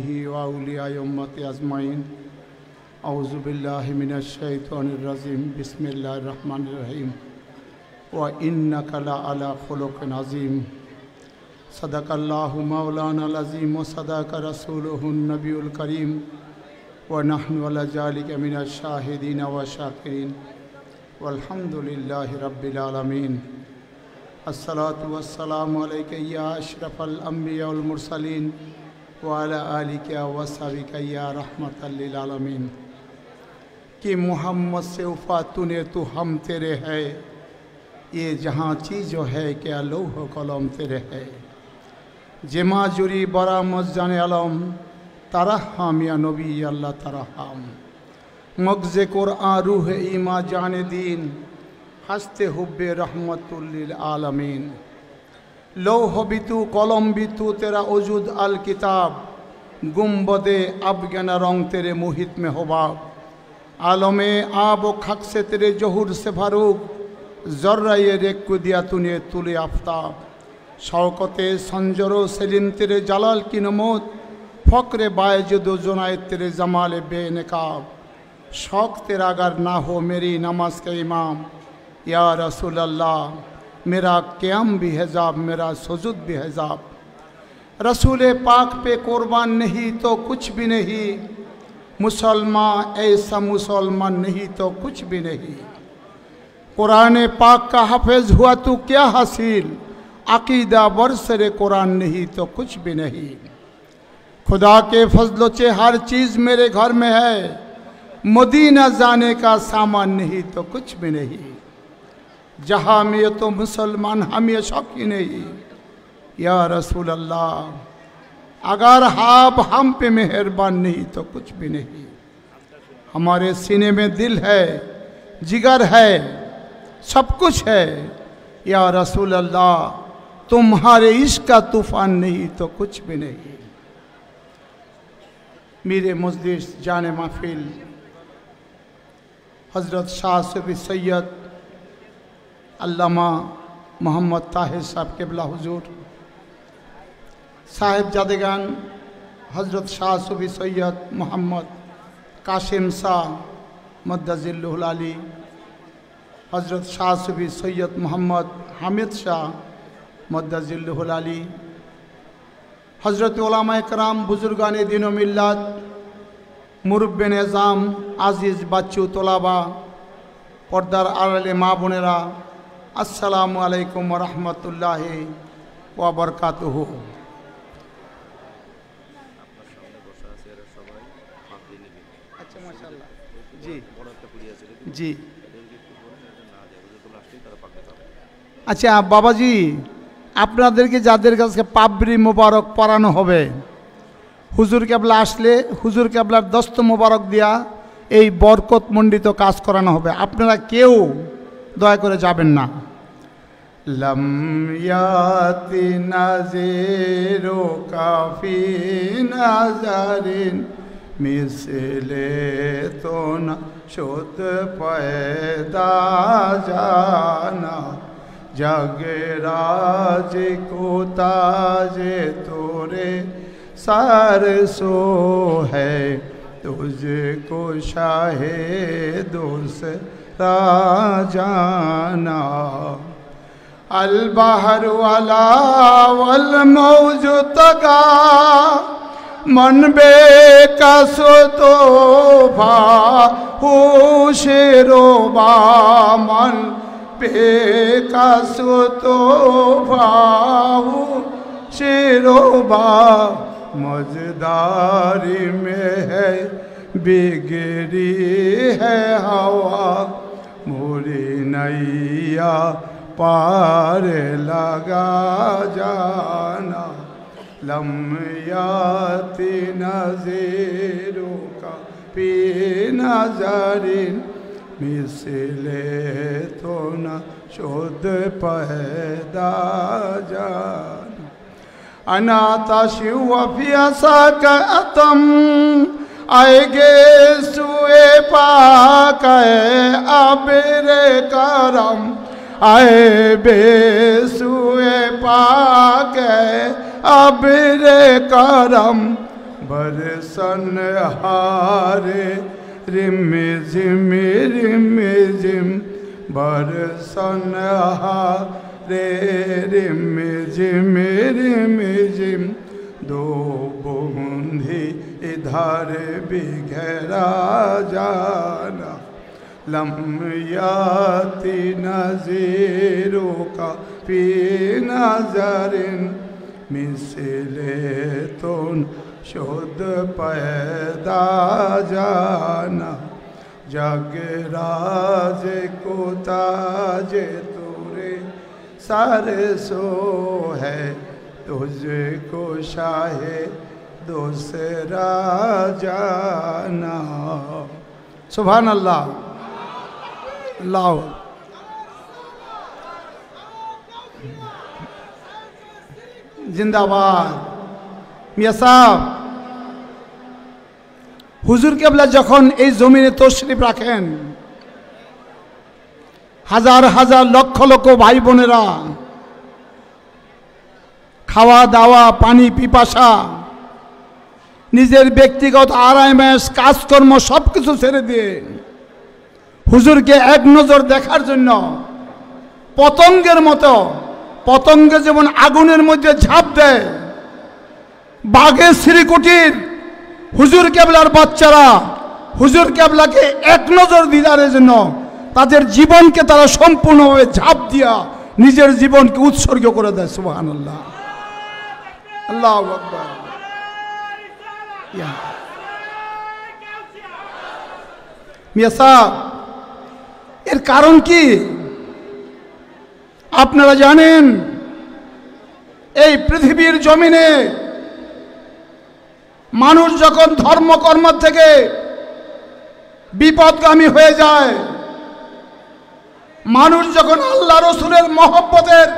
वाउलियामत आजमाइन अवज़बिल्लिमिनशैतरजीम बसमीम व इन कला ख़ुलक नज़ीम सदकल्लाउलानाज़ीम व सदक रसूलनबीकरीम व नहनवलजालिकमिन शाहिदीन व शाकिन वलहमदिल्ला रबालमीन असलात वसलाम या वाला आलिका वसाबिका कि मोहम्मद से उफ़ा तूने तो हम तेरे है ये जहाँ चीज़ है क्या लोह कलम तेरे है जेमा जुरी बरामद जान आलम तारा हम या नबी अल्लाह तारा हम मगज़ कुरआन रूह ईमा जान दीन हंसते हुब्बे रहमतुल्लिल आलमीन লৌহ বিতু কলম বিতু তেরা অজুদ আল কিতাব গুম্বদে আবগানা রং তেরে মোহিত মে আলমে আব ও খাকসে তেরে জহুর সে ফারুক জর্রাইয়ে রেকু দিয়া তুনে তুলে আফতাব শওকতে সঞ্জর সেলিম তেরে জালাল কিনমত ফকরে বায়জুদো জোনায় তেরে জামালে বে নেকাব শখ তেরা আগার না হো মেরি নামাজকে ইমাম ইয়া রসুল্লাহ मेरा क्याम भी हैजाब मेरा सजुद भी हैजाब रसूल पाक पे कुर्बान नहीं तो कुछ भी नहीं मुसलमान ऐसा मुसलमान नहीं तो कुछ भी नहीं कुरान पाक का हफेज हुआ तो क्या हासिल अकीदा बरसरे कुरान नहीं तो कुछ भी नहीं खुदा के फजलोचे हर चीज़ मेरे घर में है मदीना जाने का सामान नहीं तो कुछ भी नहीं जहाँ में तो मुसलमान हम हमेशा की नहीं या रसूल अल्लाह अगर आप हम पे मेहरबान नहीं तो कुछ भी नहीं हमारे सीने में दिल है जिगर है सब कुछ है या रसूल अल्लाह तुम्हारे इश्क का तूफान नहीं तो कुछ भी नहीं मेरे मजलिस जान महफिल हज़रत शाह सैयद আল্লামা মোহাম্মদ তাহের সাহেব কেবলা হুজুর সাহেব জাদেগান হজরত শাহ সুবি সৈয়দ মোহাম্মদ কাসিম শাহ মদাজিল্লুহুল আলী হজরত শাহ সুবি সৈয়দ মোহাম্মদ হামিদ শাহ মদাজিল্লুহুল আলী হজরত ওলামা একরাম বুজুর্গান দিন মিল্লাত মুরব্বেন এজাম আজিজ বাচ্চু তোলাবা পর্দার আড়ালে মা বোনেরা আসসালামু আলাইকুম রহমতুল্লাহ ওবরকাত আচ্ছা, জি আচ্ছা বাবাজি আপনাদেরকে যাদের কাছে পাবরি মোবারক পরানো হবে হুজুর ক্যাবলা আসলে হুজুর ক্যাবলার দস্ত মোবারক দিয়া এই বরকত মণ্ডিত কাজ করানো হবে আপনারা কেউ दया जाबें ना लम नजरो काफी मिसले तो न पैदा जाना जग राज को तोरे सर सो है तुझको शाहे दोस्त जाना जाना बाहर वाला वल मौजूद मन बे सो तो भा शेरो बा मन का सो तो भाऊ शेरो बा मजदारी में है बिगड़ी है हवा नैया पार लगा जाना लम्याति नज़ीरों का पी नजरिन मिसले तो न शोध पैदा जाना अनाथ शिव अभ्यास अतम आएगे सुए पाक अबिर करम आए बेसुए पाक अबिर करम सन हारे रिम झिम रिम झिम सन हारे रिम झिम रिम झिम दो बूंदी इधर बिघरा जाना लम्याति नज़ीरों का पी नजरिन मिसले तो शुद्ध पैदा जाना जग राज को ताज तुरे सारे सो है तुझे को शाहे दूसरा जाना सुबह জিন্দাবাদ মিয়া সাহ হুজুর কেবলা যখন এই জমিনে তশরিফ রাখেন হাজার হাজার লক্ষ লক্ষ ভাই বোনেরা খাওয়া দাওয়া পানি পিপাসা নিজের ব্যক্তিগত আরামেশ কাজকর্ম সব কিছু ছেড়ে দিয়ে হুজুরকে এক নজর দেখার জন্য পতঙ্গের মতো পতঙ্গে যেমন আগুনের মধ্যে ঝাঁপ দেয় বাঘে শ্রীকুটির হুজুর কেবলার বাচ্চারা হুজুর কেবলাকে এক নজর দিদারের জন্য তাদের জীবনকে তারা সম্পূর্ণভাবে ঝাঁপ দিয়া নিজের জীবনকে উৎসর্গ করে দেয় সুবাহ আল্লাহ আল্লাহ আকবর ইয়া মিয়া সাহ এর কারণ কি আপনারা জানেন এই পৃথিবীর জমিনে মানুষ যখন ধর্মকর্ম থেকে বিপদগামী হয়ে যায় মানুষ যখন আল্লাহ রসুলের মহব্বতের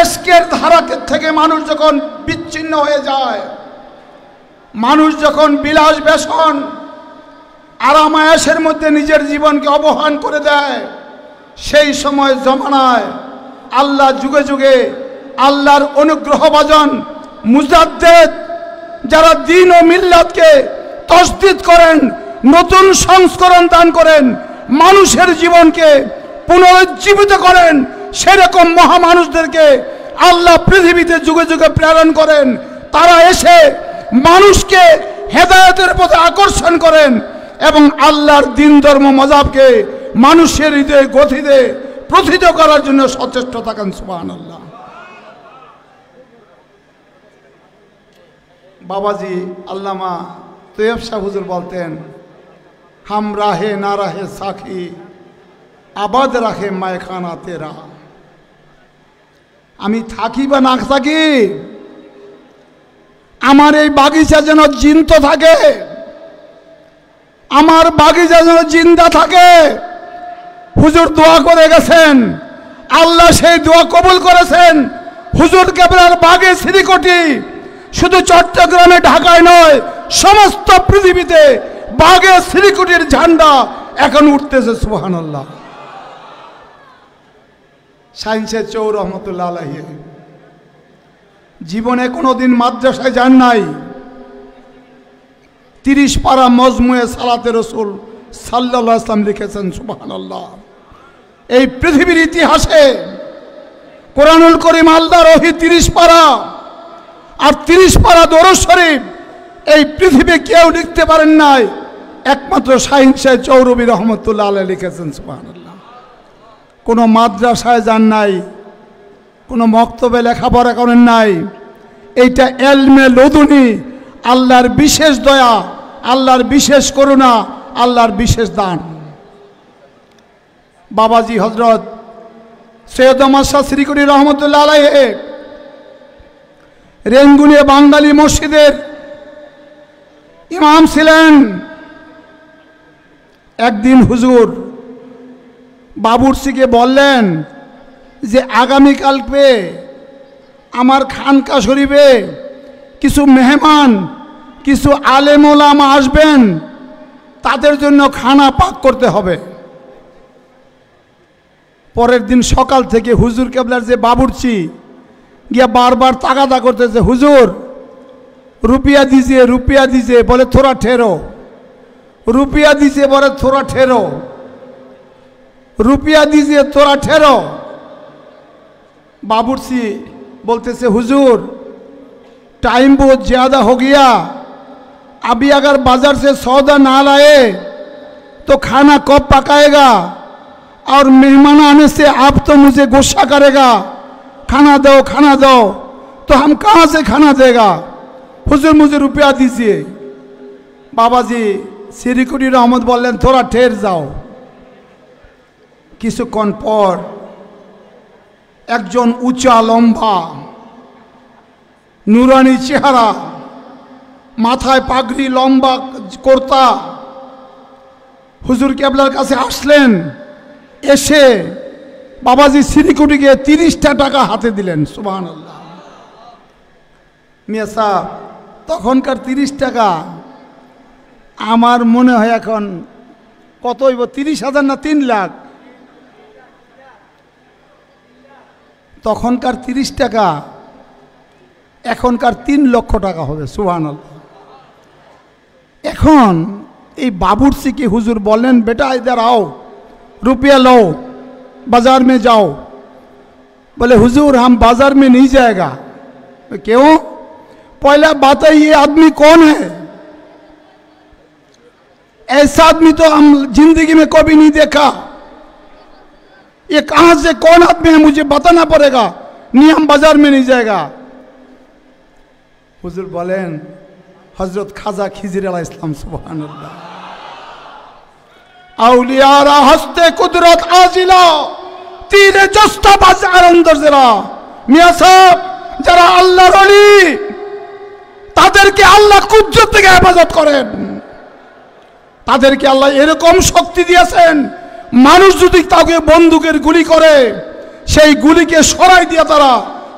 এসকের ধারা থেকে মানুষ যখন বিচ্ছিন্ন হয়ে যায় মানুষ যখন বিলাস বেসন আরামায়াসের মধ্যে নিজের জীবনকে অবহান করে দেয় সেই সময় জমানায় আল্লাহ যুগে যুগে আল্লাহর অনুগ্রহভাজন মুজাদ্দেদ যারা দিন ও মিল্লাতকে তসদিদ করেন নতুন সংস্করণ দান করেন মানুষের জীবনকে পুনরুজ্জীবিত করেন সেরকম মহামানুষদেরকে আল্লাহ পৃথিবীতে যুগে যুগে প্রেরণ করেন তারা এসে মানুষকে হেদায়তের পথে আকর্ষণ করেন এবং আল্লাহর দিন ধর্ম মজাবকে মানুষের হৃদয়ে গতিতে প্রথিত করার জন্য সচেষ্ট থাকেন সুবাহান আল্লাহ বাবাজি আল্লামা তৈয়ব শাহ বলতেন হাম রাহে না রাহে সাখি আবাদ রাখে মায়খানা তেরা আমি থাকি বা না থাকি আমার এই বাগিচা যেন জিন্ত থাকে আমার বাগিচা যেন জিন্দা থাকে হুজুর দোয়া করে গেছেন আল্লাহ সেই দোয়া কবুল করেছেন হুজুর কেবলার বাগে শ্রীকোটি শুধু চট্টগ্রামে ঢাকায় নয় সমস্ত পৃথিবীতে বাগে শ্রীকুটির ঝান্ডা এখন উঠতেছে সুহানাল্লাহ সায়েন্সের চৌ রহমতুল্লাহ আলহিয়া জীবনে কোনো দিন মাদ্রাসায় যান নাই তিরিশ পারা মজমুয়ে সালাতে রসুল সাল্লা ইসলাম লিখেছেন সুবাহ আল্লাহ এই পৃথিবীর ইতিহাসে কোরআনুল করিম আল্লাহ রহি তিরিশ পারা আর তিরিশ পারা দরজ শরীফ এই পৃথিবী কেউ লিখতে পারেন নাই একমাত্র শাহিন সাহেব চৌরবী রহমতুল্লাহ আল্লাহ লিখেছেন সুবাহ আল্লাহ কোনো মাদ্রাসায় যান নাই কোনো মক্তবে লেখাপড়া করেন নাই এইটা এলমে লদুনি আল্লাহর বিশেষ দয়া আল্লাহর বিশেষ করুণা আল্লাহর বিশেষ দান বাবাজি হজরত সৈয়দ মাসা শ্রীকুরি রহমতুল্লাহ আলাহে রেঙ্গুলে বাঙালি মসজিদের ইমাম ছিলেন একদিন হুজুর বাবুর্সিকে বললেন যে আগামীকালকে আমার খানকা শরীফে কিছু মেহমান কিছু আলেমোলামা আসবেন তাদের জন্য খানা পাক করতে হবে পরের দিন সকাল থেকে হুজুর কেবলার যে বাবুরছি গিয়া বারবার তাগাদা করতেছে হুজুর রুপিয়া দিছে রুপিয়া দিছে বলে থোড়া ঠেরো রুপিয়া দিছে বলে থোড়া ঠেরো রুপিয়া দিছে তোরা ঠেরো বাবুরসি বলতেছে হুজুর टाइम बहुत ज़्यादा हो गया अभी अगर बाज़ार से सौदा ना लाए तो खाना कब पकाएगा और मेहमान आने से आप तो मुझे गुस्सा करेगा खाना दो खाना दो तो हम कहाँ से खाना देगा हुजूर मुझे रुपया दीजिए बाबा जी सिरिकुटी रहमत बोलें थोड़ा ठहर जाओ किसुक्षण पर একজন উঁচা লম্বা নুরানি চেহারা মাথায় পাগড়ি লম্বা কর্তা হুজুর কেবলার কাছে আসলেন এসে বাবাজি শ্রীকুটিকে তিরিশটা টাকা হাতে দিলেন সুবাহ আল্লাহ মিয়া সাহ তখনকার তিরিশ টাকা আমার মনে হয় এখন কত হইব তিরিশ হাজার না তিন লাখ তখনকার তিরিশ টাকা এখনকার তিন লক্ষ টাকা হবে সুহান এখন এই বাবুরসিকে হুজুর बोलें बेटा इधर आओ रुपया लो बाज़ार में जाओ बोले हुजूर हम बाज़ार में नहीं जाएगा क्यों पहला बात है ये आदमी कौन है ऐसा आदमी तो हम जिंदगी में कभी नहीं देखा ये कहाँ से कौन आदमी है मुझे बताना पड़ेगा नियम बाजार में नहीं जाएगा হুজুর বলেন হজরত খাজা খিজির আলাহ ইসলাম সুবহান আউলিয়ারা হস্তে কুদরত আজিল তীরে জস্তাবাজ আনন্দ জেলা মিয়া সাহেব যারা আল্লাহ রলি তাদেরকে আল্লাহ কুজ্জত থেকে হেফাজত করেন তাদেরকে আল্লাহ এরকম শক্তি দিয়েছেন মানুষ যদি তাকে বন্দুকের গুলি করে সেই গুলিকে সরাই দিয়ে তারা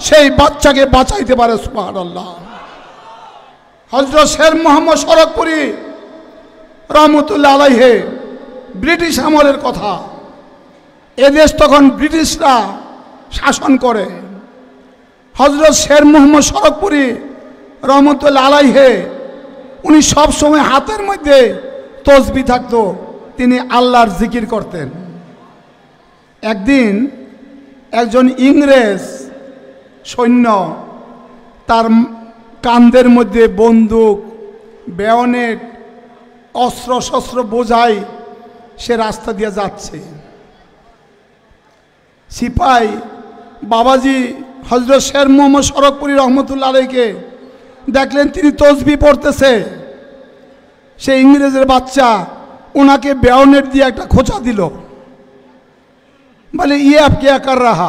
সেই বাচ্চাকে বাঁচাইতে পারে আল্লাহ হজরত শের মোহাম্মদ সরকপুরি রহমতুল্লা আলাইহে ব্রিটিশ আমলের কথা এদেশ তখন ব্রিটিশরা শাসন করে হজরত শের মোহাম্মদ সরকপুরি রহমতুল্লা আলাইহে উনি সবসময় হাতের মধ্যে তসবি থাকতো তিনি আল্লাহর জিকির করতেন একদিন একজন ইংরেজ সৈন্য তার কান্দের মধ্যে বন্দুক বেয়নেট অস্ত্র শস্ত্র বোঝাই সে রাস্তা দিয়ে যাচ্ছে সিপাই বাবাজি হজরত শের মোহাম্মদ সড়কপুরি রহমতুল্লা আলাইকে দেখলেন তিনি তসবি পড়তেছে সে ইংরেজের বাচ্চা उनके ब्याह नेट दिया एक खोचा दिल बोले ये आप क्या कर रहा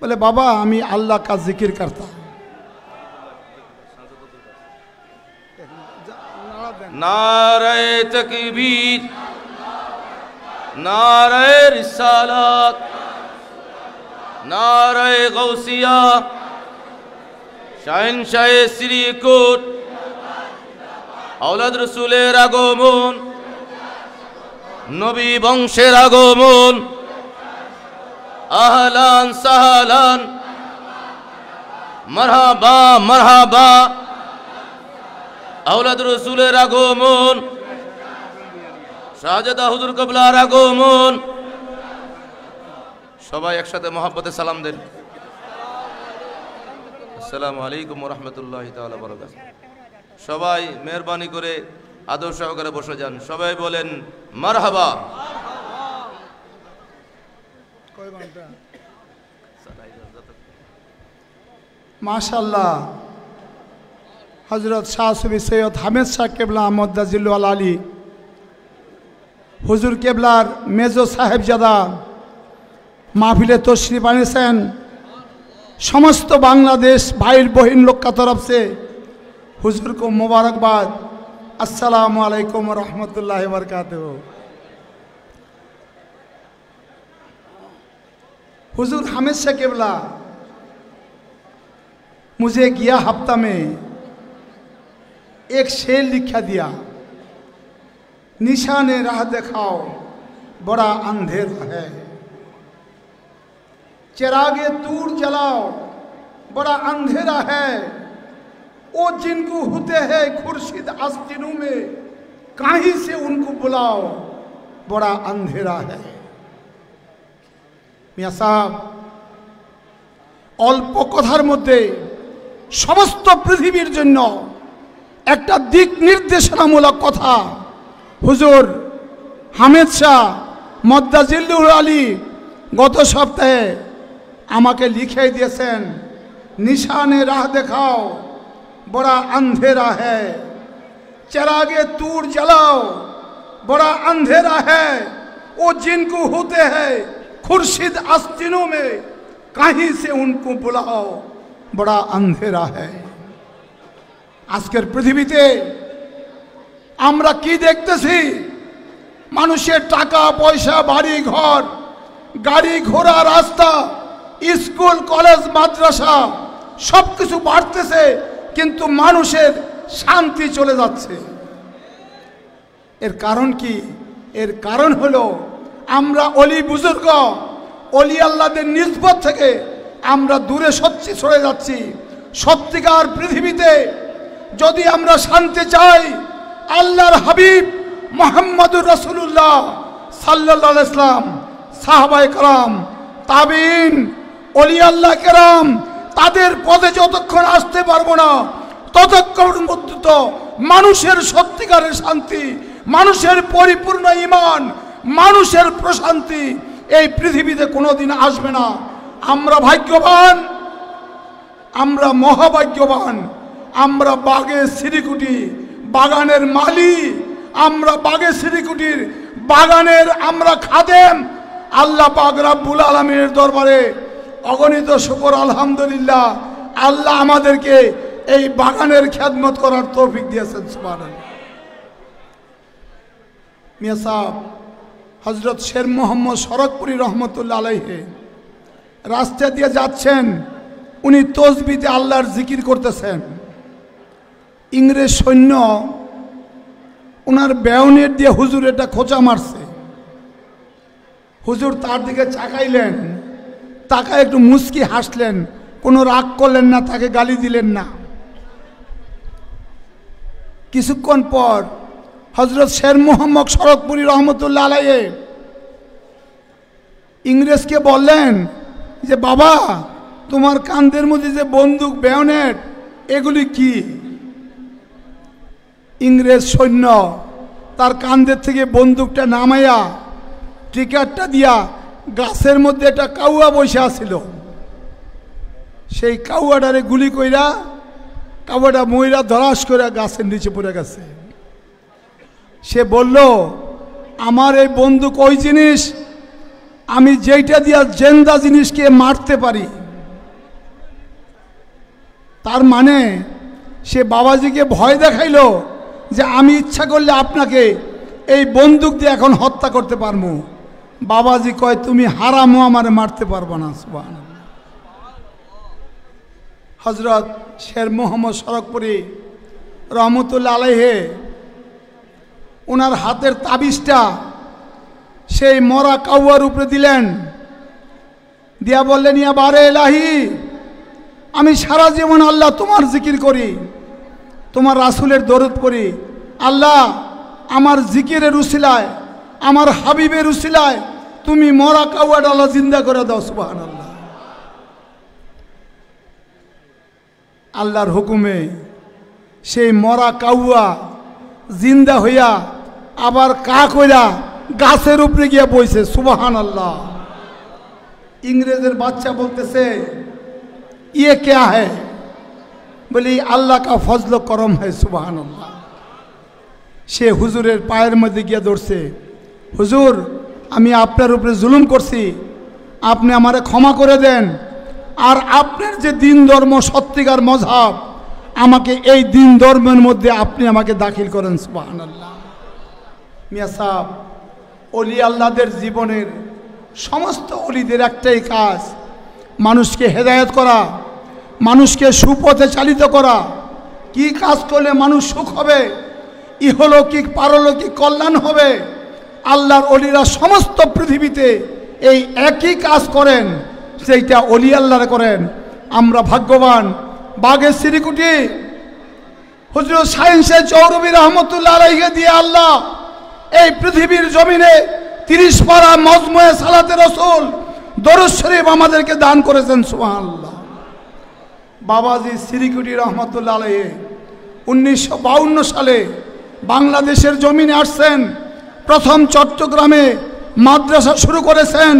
बोले बाबा हमी अल्लाह का जिक्र करता नारे तकबीर नारे रिसालत नारे गौसिया शाहिन शाह श्री कोट আওলাদ রসুলের আগমন নবী বংশের আগমন আহলান সাহালান মারহাবা মারহাবা আওলাদ রসুলের আগমন শাহজাদা হুজুর কবলার আগমন সবাই একসাথে মহাব্বতে সালাম দেন আসসালামু আলাইকুম রহমতুল্লাহ তাল বরকাত সবাই মেহরবানি করে আদর সহকারে বসে যান সবাই বলেন মারহাবা মাশাল্লাহ হজরত শাহ সুবি সৈয়দ হামেদ শাহ কেবলা আহমদ দাজিল্লাল আলী হুজুর কেবলার মেজ সাহেবজাদা মাহফিলে তশ্রী বানিয়েছেন সমস্ত বাংলাদেশ ভাইয়ের বহিন লোকা তরফ সে हुजूर को मुबारकबाद असलकम वरहमतुल्लाहि वरकत हुजूर हमेशा केवला मुझे गया हफ्ता में एक शेर लिखा दिया निशा ने राह दिखाओ बड़ा अंधेरा है चिरागे दूर जलाओ बड़ा अंधेरा है ও जिनको হতে हैं খুরশিদ आस्तीनों में কাহি সে উনকু বুলাও বড়া অন্ধেরা হ্যাঁ সাহ অল্প কথার মধ্যে সমস্ত পৃথিবীর জন্য একটা দিক নির্দেশনামূলক কথা হুজুর হামেদ শাহ মদ্দাজিল্লুর আলী গত সপ্তাহে আমাকে লিখে দিয়েছেন নিশানে রাহ দেখাও बड़ा अंधेरा है चरागे तूर जलाओ बड़ा अंधेरा है वो जिनको होते हैं खुर्शीद अस्तिनों में कहीं से उनको बुलाओ बड़ा अंधेरा है आजकल पृथ्वी की देखते मानुषे टाका पैसा बाड़ी घर गाड़ी घोड़ा रास्ता स्कूल कॉलेज मद्रासा सबकिछ बढ़ते কিন্তু মানুষের শান্তি চলে যাচ্ছে এর কারণ কি এর কারণ হলো আমরা অলি বুজুর্গ অলি আল্লাদের নিজপথ থেকে আমরা দূরে সত্যি সরে যাচ্ছি সত্যিকার পৃথিবীতে যদি আমরা শান্তি চাই আল্লাহর হাবিব মোহাম্মদুর রসুল্লাহ সাল্লা ইসলাম সাহাবাই কালাম তাবিন অলি আল্লাহ কেরাম তাদের পদে যতক্ষণ আসতে পারবো না ততক্ষণ পর্যন্ত মানুষের সত্যিকারের শান্তি মানুষের পরিপূর্ণ ইমান মানুষের প্রশান্তি এই পৃথিবীতে কোনোদিন আসবে না আমরা ভাগ্যবান আমরা মহাভাগ্যবান আমরা বাগে শ্রীকুটি বাগানের মালি আমরা বাগে শ্রীকুটির বাগানের আমরা খাদেম আল্লাহ পাগরা বুল আলমের দরবারে অগণিত শুকর আলহামদুলিল্লাহ আল্লাহ আমাদেরকে এই বাগানের খ্যাতমত করার তৌফিক দিয়েছেন সুমান মিয়া সাহ হজরত শের মোহাম্মদ সরকপুরি রহমতুল্লা আলাইহে রাস্তা দিয়ে যাচ্ছেন উনি তসবিতে আল্লাহর জিকির করতেছেন ইংরেজ সৈন্য ওনার বেউনের দিয়ে হুজুর এটা খোঁচা মারছে হুজুর তার দিকে চাকাইলেন তাকে একটু মুসকি হাসলেন কোনো রাগ করলেন না তাকে গালি দিলেন না কিছুক্ষণ পর হজরত শের মোহাম্মদ শরৎপুরি রহমতুল্লা আলাইয়ে ইংরেজকে বললেন যে বাবা তোমার কান্দের মধ্যে যে বন্দুক বেয়নেট এগুলি কি ইংরেজ সৈন্য তার কান্দের থেকে বন্দুকটা নামাইয়া টিকারটা দিয়া গাছের মধ্যে একটা কাউয়া বসে আসিল সেই কাউয়াটারে গুলি কইরা কাউয়াটা মহিলা ধরাস করে গাছের নিচে পড়ে গেছে সে বলল আমার এই বন্দুক ওই জিনিস আমি যেইটা দিয়া জেন্দা জিনিসকে মারতে পারি তার মানে সে বাবাজিকে ভয় দেখাইল যে আমি ইচ্ছা করলে আপনাকে এই বন্দুক দিয়ে এখন হত্যা করতে পারবো বাবাজি কয় তুমি হারামও আমার মারতে পারবো না হজরত শের মোহাম্মদ সড়কপুরি রহমতুল্লা আলহে ওনার হাতের তাবিজটা সেই মরা কাউয়ার উপরে দিলেন দিয়া বললেন ইয়া বারে এলাহি আমি সারা জীবন আল্লাহ তোমার জিকির করি তোমার রাসুলের দরদ করি আল্লাহ আমার জিকিরের উশিলায় আমার হাবিবের উশিলায় তুমি মরা কাউয়া ডালা জিন্দা করে দাও সুবাহান আল্লাহ আল্লাহর হুকুমে সেই মরা কাউয়া জিন্দা হইয়া আবার কাক হইয়া গাছের উপরে গিয়া বইছে সুবাহান আল্লাহ ইংরেজের বাচ্চা বলতেছে ইয়ে কে হে বলি আল্লাহ কা ফজল করম হে সুবাহান আল্লাহ সে হুজুরের পায়ের মধ্যে গিয়া ধরছে হুজুর আমি আপনার উপরে জুলুম করছি আপনি আমারে ক্ষমা করে দেন আর আপনার যে দিন ধর্ম সত্যিকার মজাব আমাকে এই দিন ধর্মের মধ্যে আপনি আমাকে দাখিল করেন সুবাহান আল্লাহ মিয়া সাহ অলি আল্লাহদের জীবনের সমস্ত অলিদের একটাই কাজ মানুষকে হেদায়ত করা মানুষকে সুপথে চালিত করা কি কাজ করলে মানুষ সুখ হবে ইহলৌকিক পারলৌকিক কল্যাণ হবে আল্লাহর অলিরা সমস্ত পৃথিবীতে এই একই কাজ করেন সেইটা অলি আল্লাহরা করেন আমরা ভাগ্যবান বাঘের সিরিকুটি হুজুর সায়েন্সের চৌরবী রহমতুল্লাহ আলাইকে দিয়ে আল্লাহ এই পৃথিবীর জমিনে তিরিশ পাড়া মজময়ে সালাতে রসুল দরুজ শরীফ আমাদেরকে দান করেছেন সুহান আল্লাহ বাবাজি সিরিকুটি রহমতুল্লাহ আলহে উনিশশো সালে বাংলাদেশের জমিনে আসছেন প্রথম চট্টগ্রামে মাদ্রাসা শুরু করেছেন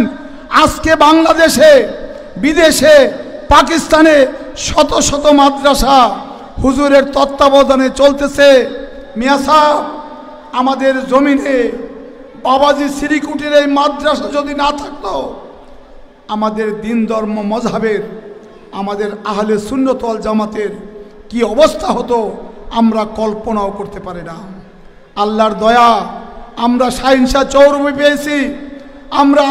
আজকে বাংলাদেশে বিদেশে পাকিস্তানে শত শত মাদ্রাসা হুজুরের তত্ত্বাবধানে চলতেছে মিয়াসা আমাদের জমিনে বাবাজি শ্রীকুটির এই মাদ্রাসা যদি না থাকত আমাদের দিন ধর্ম মজহাবের আমাদের আহলে শূন্যতল জামাতের কি অবস্থা হতো আমরা কল্পনাও করতে পারি না আল্লাহর দয়া আমরা সাইনশা চৌরবি পেয়েছি আমরা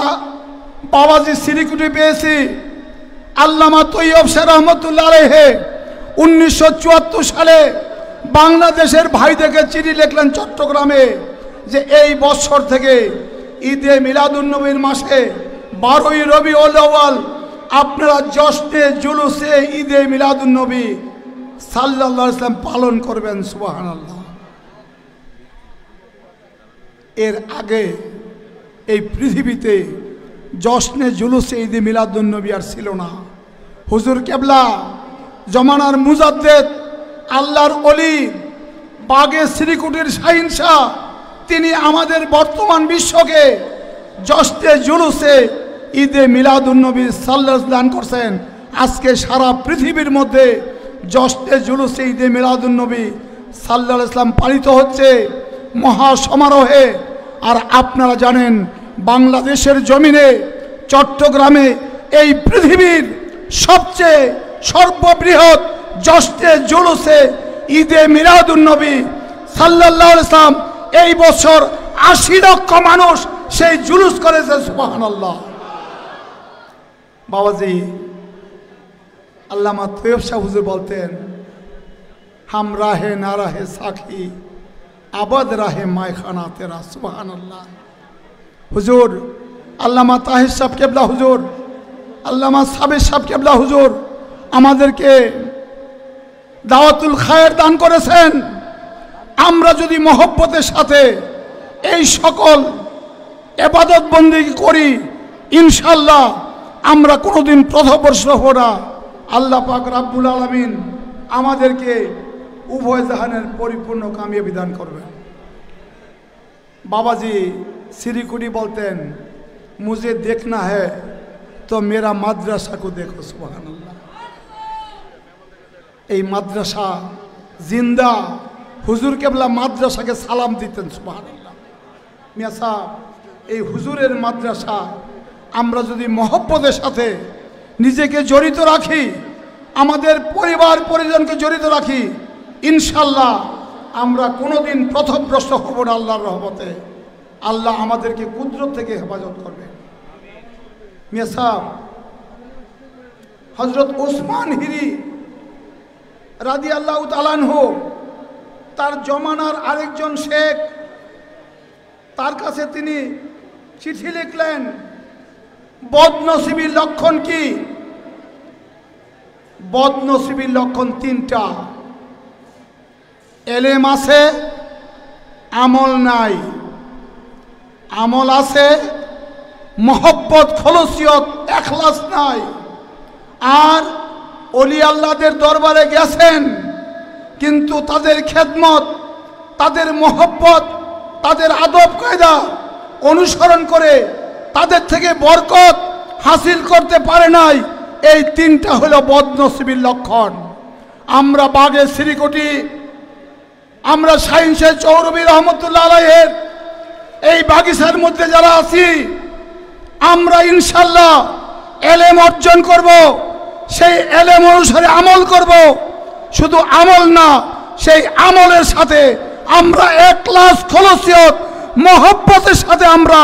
বাবাজি সিরিকুটি পেয়েছি আল্লামা তৈয়ব শের রহমতুল্লা রেহে উনিশশো সালে বাংলাদেশের ভাইদেরকে চিঠি লিখলেন চট্টগ্রামে যে এই বছর থেকে ঈদে মিলাদুন্নবীর মাসে বারোই রবি ওলওয়াল আপনারা জশ্নে জুলুসে ঈদে মিলাদুন্নবী সাল্লা সাল্লাম পালন করবেন সুবাহ আল্লাহ এর আগে এই পৃথিবীতে জশ্নে জুলুস ঈদে মিলাদুলনবী আর ছিল না হুজুর কেবলা জমানার মুজাদ্দেদ আল্লাহর অলি বাগে শ্রীকুটির সাহিনশাহ তিনি আমাদের বর্তমান বিশ্বকে জশ্নে জুলুসে ঈদে মিলাদুলনবী সাল্লাহ দান করছেন আজকে সারা পৃথিবীর মধ্যে জশ্নে জুলুসে ঈদে মিলাদুলনবী সাল্লাহ ইসলাম পালিত হচ্ছে মহা সমারোহে আর আপনারা জানেন বাংলাদেশের জমিনে চট্টগ্রামে এই পৃথিবীর সবচেয়ে সর্ববৃহৎ জষ্টে জুলুসে ঈদে মিরাদুন্নবী সাল্লাহ ইসলাম এই বছর আশি লক্ষ মানুষ সেই জুলুস করেছে সুবাহান্লাহ বাবাজি আল্লামা তৈব শাহ হুজুর বলতেন হামরাহে নারাহে সাখী আবাদ রাহে মায়খানা তেরা সুবাহান আল্লাহ হুজুর আল্লামা তাহির সাহ কেবলা হুজুর আল্লামা সাবির সাহ কেবলা হুজুর আমাদেরকে দাওয়াতুল খায়ের দান করেছেন আমরা যদি মহব্বতের সাথে এই সকল এবাদত বন্দি করি ইনশাল্লাহ আমরা কোনোদিন প্রথমবর্ষ হোরা আল্লাহ পাক রাব্বুল আলমিন আমাদেরকে উভয় জাহানের পরিপূর্ণ কামিয়ে বিধান করবে বাবাজি সিরিকুটি বলতেন দেখ দেখনা হ্যাঁ তো মেরা মাদ্রাসাকে দেখো সুবাহান্লাহ এই মাদ্রাসা জিন্দা হুজুর কেবলা মাদ্রাসাকে সালাম দিতেন সুবাহান্লাহ এই হুজুরের মাদ্রাসা আমরা যদি মহব্বতের সাথে নিজেকে জড়িত রাখি আমাদের পরিবার পরিজনকে জড়িত রাখি ইনশাল্লাহ আমরা কোনোদিন প্রথমগ্রস্ত হব না আল্লাহর রহমতে আল্লাহ আমাদেরকে কুদরত থেকে হেফাজত করবে মেসা হজরত ওসমান হিরি রাদি আল্লাহ তালানহ তার জমানার আরেকজন শেখ তার কাছে তিনি চিঠি লিখলেন বদনসিবির লক্ষণ কি বদনসিবির লক্ষণ তিনটা এলেম আছে আমল নাই আমল আছে মহব্বত খলসিয়ত এখলাস নাই আর অলি আল্লাদের দরবারে গেছেন কিন্তু তাদের খেদমত তাদের মহব্বত তাদের আদব কায়দা অনুসরণ করে তাদের থেকে বরকত হাসিল করতে পারে নাই এই তিনটা হলো বদনসিবির লক্ষণ আমরা বাঘের শ্রীকোটি আমরা শাহিন চৌরবী রহমতুল্লাহ এই বাগিচার মধ্যে যারা আছি আমরা ইনশাল্লাহ এলেম অর্জন করব সেই এলেম অনুসারে আমল করব শুধু আমল না সেই আমলের সাথে আমরা এক ক্লাস খলসিয়ত মহব্বতের সাথে আমরা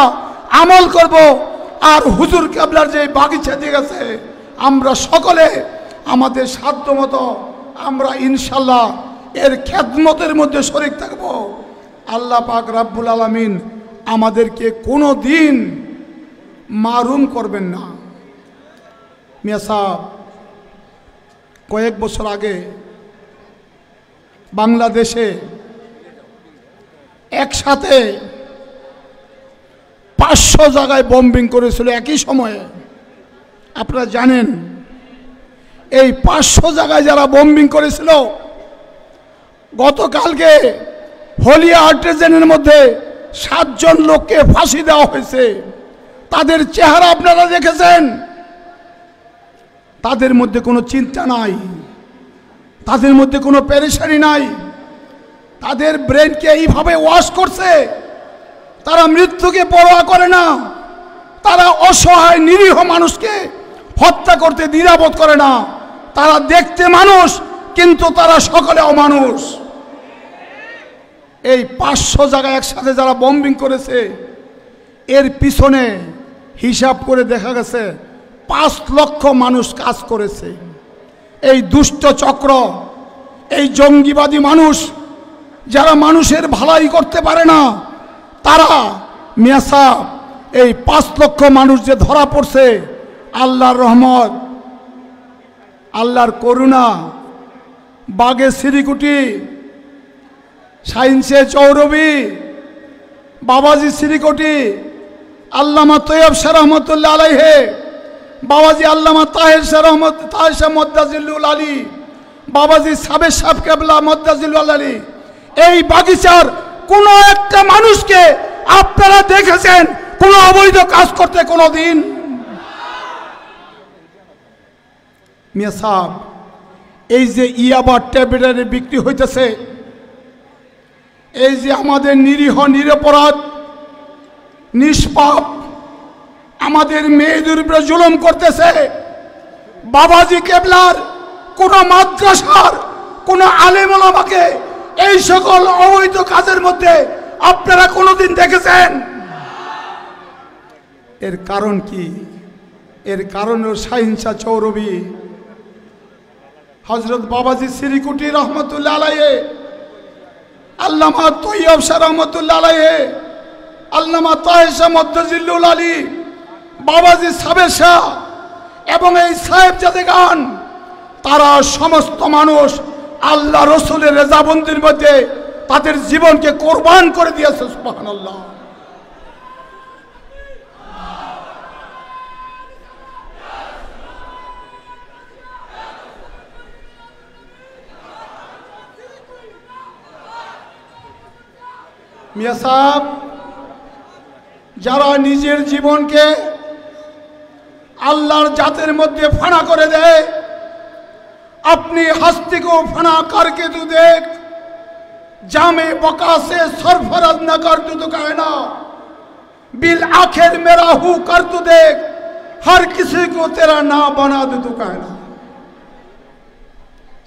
আমল করব আর হুজুর কেবলার যে বাগিচা দিয়ে গেছে আমরা সকলে আমাদের সাধ্য মতো আমরা ইনশাল্লাহ এর খ্যাতমতের মধ্যে শরিক থাকব আল্লাহ পাক রাব্বুল আলমিন আমাদেরকে কোনো দিন মারুম করবেন না মেসা কয়েক বছর আগে বাংলাদেশে একসাথে পাঁচশো জায়গায় বম্বিং করেছিল একই সময়ে আপনারা জানেন এই পাঁচশো জায়গায় যারা বম্বিং করেছিল গতকালকে হলিয়া আর্টিজেনের মধ্যে সাতজন লোককে ফাঁসি দেওয়া হয়েছে তাদের চেহারা আপনারা দেখেছেন তাদের মধ্যে কোনো চিন্তা নাই তাদের মধ্যে কোনো পেরেশানি নাই তাদের ব্রেনকে এইভাবে ওয়াশ করছে তারা মৃত্যুকে পরোয়া করে না তারা অসহায় নিরীহ মানুষকে হত্যা করতে দ্বিধাবোধ করে না তারা দেখতে মানুষ কিন্তু তারা সকলে অমানুষ এই পাঁচশো জায়গায় একসাথে যারা বম্বিং করেছে এর পিছনে হিসাব করে দেখা গেছে পাঁচ লক্ষ মানুষ কাজ করেছে এই দুষ্ট চক্র এই জঙ্গিবাদী মানুষ যারা মানুষের ভালাই করতে পারে না তারা মেসা এই পাঁচ লক্ষ মানুষ যে ধরা পড়ছে আল্লাহর রহমত আল্লাহর করুণা বাগে সিরিকুটি সাইন্সে চৌরবি বাবাজি শ্রীকোটি আল্লামা তৈয়ব শাহ রহমতুল্লা আলাইহে বাবাজি আল্লামা তাহের শাহ রহমত তাহের শাহ মদ্দাজিল্লুল আলী বাবাজি সাবে সাব কেবলা মদাজিল্লুল আলী এই বাগিচার কোন একটা মানুষকে আপনারা দেখেছেন কোনো অবৈধ কাজ করতে কোনো দিন মিয়া সাহ এই যে ইয়াবার ট্যাবলেটের বিক্রি হইতেছে এই যে আমাদের নিরীহ নিরপরাধ নিষ্পাপ আমাদের মেয়েদের উপরে জুলুম করতেছে বাবাজি কেবলার কোন মাদ্রাসার কোনো আলেমলামাকে এই সকল অবৈধ কাজের মধ্যে আপনারা কোনোদিন দেখেছেন এর কারণ কি এর কারণ সাহিংসা চৌরবী হজরত বাবাজি শ্রীকুটি রহমতুল্লাহ আলাইয়ে আল্লামা তৈয়ব সারহমতুল্লা আলাহে আল্লামা তাহেসা মদ্দজিল্লুল আলী বাবাজি সাবের শাহ এবং এই সাহেব যাতে গান তারা সমস্ত মানুষ আল্লাহ রসুলের রেজাবন্দির মধ্যে তাদের জীবনকে কোরবান করে দিয়েছে সুবাহ আল্লাহ মিয়া সাহ যারা নিজের জীবনকে আল্লাহর জাতের মধ্যে ফানা করে দেয় আপনি হাস্তি কো ফানা করকে তু দেখ জামে বকাশে সরফরাজ না কর তু তো কায় না বিল আখের মেরা হু কর তু দেখ হর কিছু কো তেরা না বানা দু তু কায় না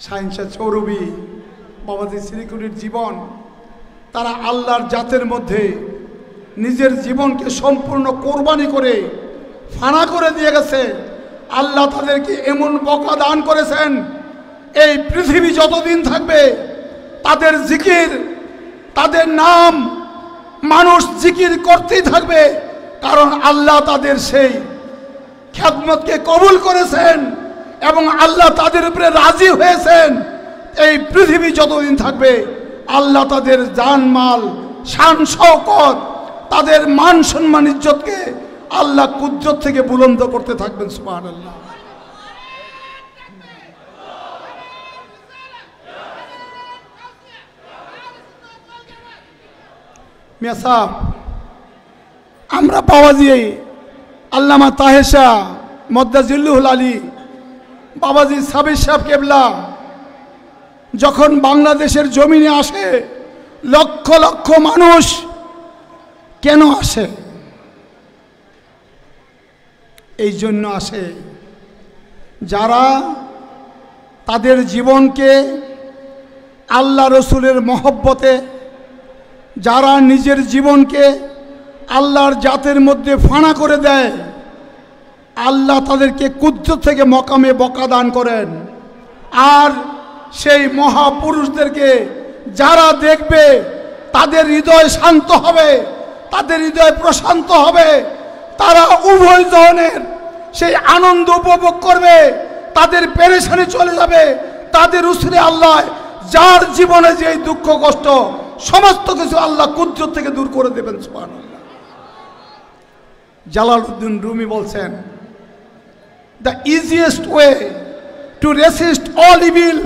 সাইন্সা চৌরবি বাবাজি শ্রীকুরির জীবন তারা আল্লাহর জাতের মধ্যে নিজের জীবনকে সম্পূর্ণ কোরবানি করে ফানা করে দিয়ে গেছে আল্লাহ তাদেরকে এমন বকা দান করেছেন এই পৃথিবী যতদিন থাকবে তাদের জিকির তাদের নাম মানুষ জিকির করতেই থাকবে কারণ আল্লাহ তাদের সেই খ্যাতমতকে কবুল করেছেন এবং আল্লাহ তাদের উপরে রাজি হয়েছেন এই পৃথিবী যতদিন থাকবে আল্লাহ তাদের জানমাল শান শওকত তাদের মান সম্মান ইজ্জতকে আল্লাহ কুদরত থেকে বুলন্দ করতে থাকবেন সুমান আল্লাহ মেসা আমরা পাওয়া দিয়ে আল্লামা তাহেসা মদ্দাজিল্লুল আলী বাবাজি সাবির সাহেব কেবলা যখন বাংলাদেশের জমিনে আসে লক্ষ লক্ষ মানুষ কেন আসে এই জন্য আসে যারা তাদের জীবনকে আল্লাহ রসুলের মহব্বতে যারা নিজের জীবনকে আল্লাহর জাতের মধ্যে ফাঁড়া করে দেয় আল্লাহ তাদেরকে কুদ্র থেকে মকামে বকা দান করেন আর সেই মহাপুরুষদেরকে যারা দেখবে তাদের হৃদয় শান্ত হবে তাদের হৃদয় প্রশান্ত হবে তারা উভয় ধরনের সেই আনন্দ উপভোগ করবে তাদের পেরেশানি চলে যাবে তাদের উসরে আল্লাহ যার জীবনে যে দুঃখ কষ্ট সমস্ত কিছু আল্লাহ কুদ্র থেকে দূর করে দেবেন সোহান উদ্দিন রুমি বলছেন the easiest way to resist all evil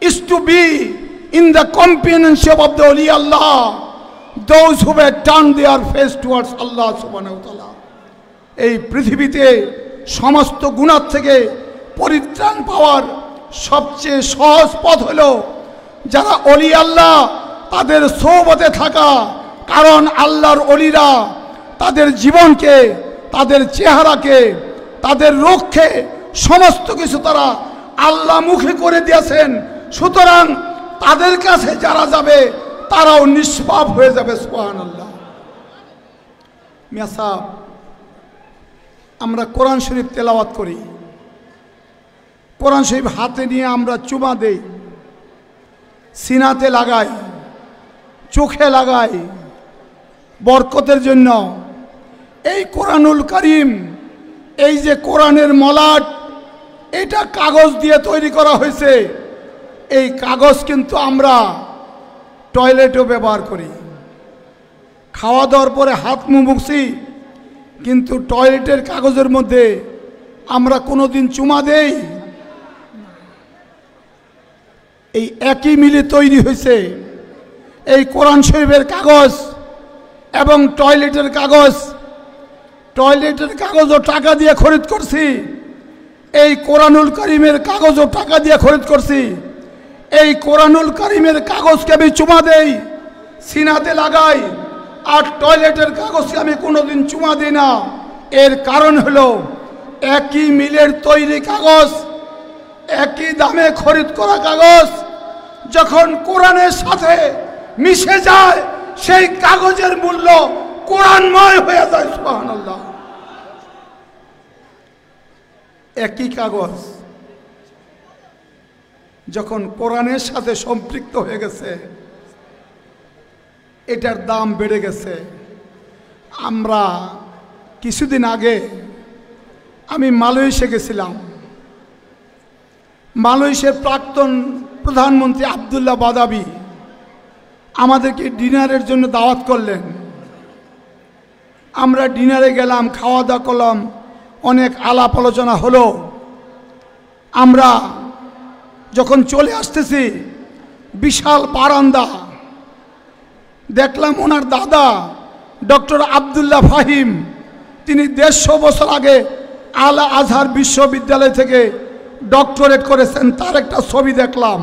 is to be in the companionship of the Holy Allah, those who have turned their face towards Allah subhanahu wa ta'ala. এই পৃথিবীতে সমস্ত গুণার থেকে পরিত্রাণ পাওয়ার সবচেয়ে সহজ পথ হল যারা অলি আল্লাহ তাদের সৌবতে থাকা কারণ আল্লাহর অলিরা তাদের জীবনকে তাদের চেহারাকে তাদের রক্ষে সমস্ত কিছু তারা আল্লাহ মুখে করে দিয়েছেন সুতরাং তাদের কাছে যারা যাবে তারাও নিষ্পাপ হয়ে যাবে সোহান আল্লাহ মেসাব আমরা কোরআন শরীফ তেলাওয়াত করি কোরআন শরীফ হাতে নিয়ে আমরা চুমা দেই সিনাতে লাগাই চোখে লাগাই বরকতের জন্য এই কোরআনুল করিম এই যে কোরআনের মলাট এটা কাগজ দিয়ে তৈরি করা হয়েছে এই কাগজ কিন্তু আমরা টয়লেটও ব্যবহার করি খাওয়া দাওয়ার পরে হাত মুখছি কিন্তু টয়লেটের কাগজের মধ্যে আমরা কোনো দিন চুমা দেই এই একই মিলে তৈরি হয়েছে এই কোরআন শরীফের কাগজ এবং টয়লেটের কাগজ টয়লেটের কাগজও টাকা দিয়ে খরিদ করছি এই কোরআনুল করিমের কাগজও টাকা দিয়ে খরিদ করছি এই কোরআনুল করিমের কাগজকে আমি চুমা দেই সিনাতে লাগাই আর টয়লেটের কাগজকে আমি কোনোদিন চুমা দিই না এর কারণ হলো একই মিলের তৈরি কাগজ একই দামে খরিদ করা কাগজ যখন কোরআনের সাথে মিশে যায় সেই কাগজের মূল্য কোরআনময় হয়ে যায় সুবাহ একই কাগজ যখন কোরআনের সাথে সম্পৃক্ত হয়ে গেছে এটার দাম বেড়ে গেছে আমরা কিছুদিন আগে আমি মালয়েশিয়া গেছিলাম মালয়েশিয়ার প্রাক্তন প্রধানমন্ত্রী আবদুল্লাহ বাদাবি আমাদেরকে ডিনারের জন্য দাওয়াত করলেন আমরা ডিনারে গেলাম খাওয়া দাওয়া করলাম অনেক আলাপ আলোচনা হলো আমরা যখন চলে আসতেছি বিশাল বারান্দা দেখলাম ওনার দাদা ডক্টর আবদুল্লাহ ফাহিম তিনি দেড়শো বছর আগে আল আজহার বিশ্ববিদ্যালয় থেকে ডক্টরেট করেছেন তার একটা ছবি দেখলাম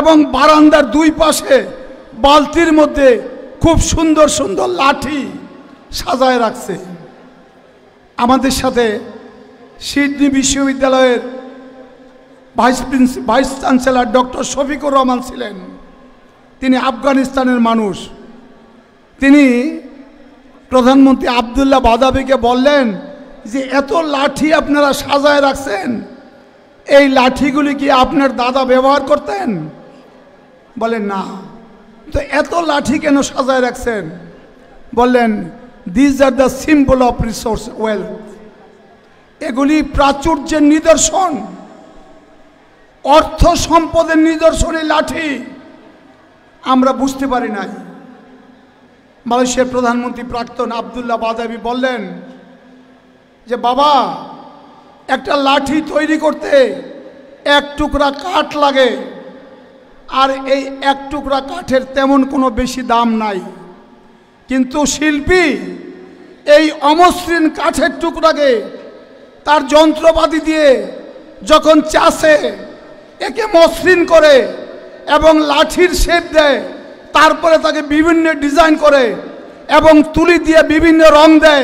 এবং বারান্দার দুই পাশে বালতির মধ্যে খুব সুন্দর সুন্দর লাঠি সাজায় রাখছে আমাদের সাথে সিডনি বিশ্ববিদ্যালয়ের vice vice chancellor doctor Shafiqur Rahman ছিলেন তিনি আফগানিস্তানের মানুষ তিনি প্রধানমন্ত্রী আবদুল্লাহ বাদাবিকে বললেন যে এত লাঠি আপনারা সাজায় রাখছেন এই লাঠিগুলি কি আপনার দাদা ব্যবহার করতেন বলেন না তো এত লাঠি কেন সাজায় রাখছেন বললেন these are the symbol of resource wealth এগুলি প্রাচুর্যের নিদর্শন অর্থ সম্পদের নিদর্শনে লাঠি আমরা বুঝতে পারি নাই মালয়েশিয়ার প্রধানমন্ত্রী প্রাক্তন আবদুল্লাহ বাদাবি বললেন যে বাবা একটা লাঠি তৈরি করতে এক টুকরা কাঠ লাগে আর এই এক টুকরা কাঠের তেমন কোনো বেশি দাম নাই কিন্তু শিল্পী এই অমসৃণ কাঠের টুকরাকে তার যন্ত্রপাতি দিয়ে যখন চাষে একে মসৃণ করে এবং লাঠির শেপ দেয় তারপরে তাকে বিভিন্ন ডিজাইন করে এবং তুলি দিয়ে বিভিন্ন রং দেয়